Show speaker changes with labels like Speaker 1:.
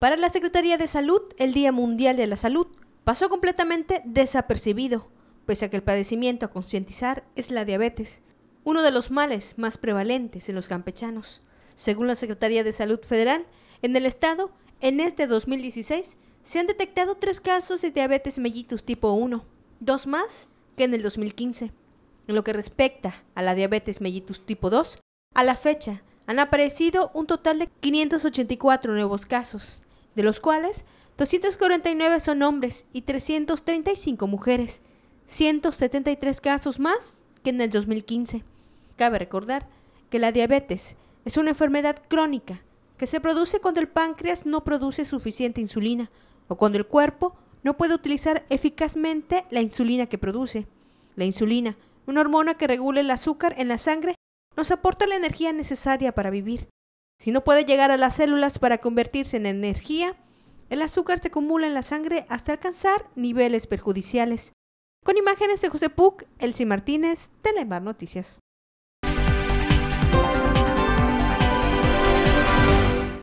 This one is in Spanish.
Speaker 1: Para la Secretaría de Salud, el Día Mundial de la Salud pasó completamente desapercibido, pese a que el padecimiento a concientizar es la diabetes, uno de los males más prevalentes en los campechanos. Según la Secretaría de Salud Federal, en el estado, en este 2016, se han detectado tres casos de diabetes mellitus tipo 1, dos más que en el 2015. En lo que respecta a la diabetes mellitus tipo 2, a la fecha han aparecido un total de 584 nuevos casos, de los cuales 249 son hombres y 335 mujeres, 173 casos más que en el 2015. Cabe recordar que la diabetes es una enfermedad crónica que se produce cuando el páncreas no produce suficiente insulina o cuando el cuerpo no puede utilizar eficazmente la insulina que produce. La insulina, una hormona que regula el azúcar en la sangre, nos aporta la energía necesaria para vivir. Si no puede llegar a las células para convertirse en energía, el azúcar se acumula en la sangre hasta alcanzar niveles perjudiciales. Con imágenes de José Puc, Elsie Martínez, Telemar Noticias.